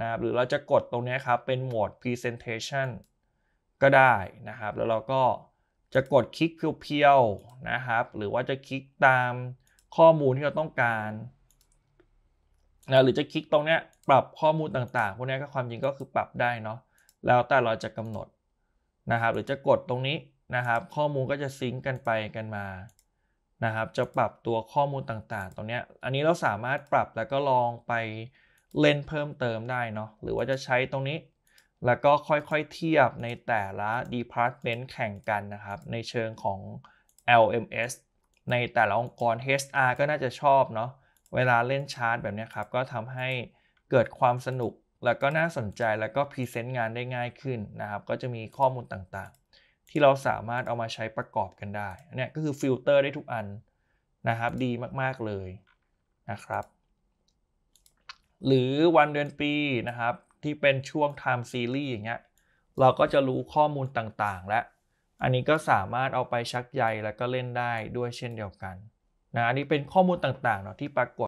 นะครับหรือเราจะกดตรงนี้ครับเป็นโหมด presentation ก็ได้นะครับ แล้วเราก็จะกดคลิกเพียวๆนะครับหรือว่าจะคลิกตามข้อมูลที่เราต้องการนะหรือจะคลิกตรงนี้ปรับข้อมูลต่างๆพวกนี้ก็ความจริงก็คือปรับได้เนาะแล้วแต่เราจะกำหนดนะครับ หรือจะกดตรงนี้นะครับ ข้อมูลก็จะซิงกันไปกันมา นะครับ จะปรับตัวข้อมูลต่างๆ ตรงนี้อันนี้เราสามารถปรับแล้วก็ลองไปเล่นเพิ่มเติมได้เนาะหรือว่าจะใช้ตรงนี้ แล้วก็ค่อยๆเทียบในแต่ละ department แข่งกันนะครับ ในเชิงของ LMS ในแต่ละองค์กร HR ก็น่าจะชอบเนาะเวลาเล่นชาร์ตแบบนี้ครับ ก็ทำให้เกิดความสนุก แล้วก็น่าสนใจแล้วก็พรีเซนต์งานได้ง่ายขึ้นนะครับ ก็จะมีข้อมูลต่างๆ ที่เราสามารถเอามาใช้ประกอบกันได้เนี่ยก็คือฟิลเตอร์ได้ทุกอันนะครับ ดีมากๆเลยนะครับหรือวันเดือนปีนะครับ ที่เป็นช่วง time series อย่างเงี้ยเราก็จะรู้ข้อมูลต่างๆและ อันนี้ก็สามารถเอาไปชักใยแล้วก็เล่นได้ด้วยเช่นเดียวกันนะอันนี้เป็นข้อมูลต่างๆเนาะที่ปรากฏ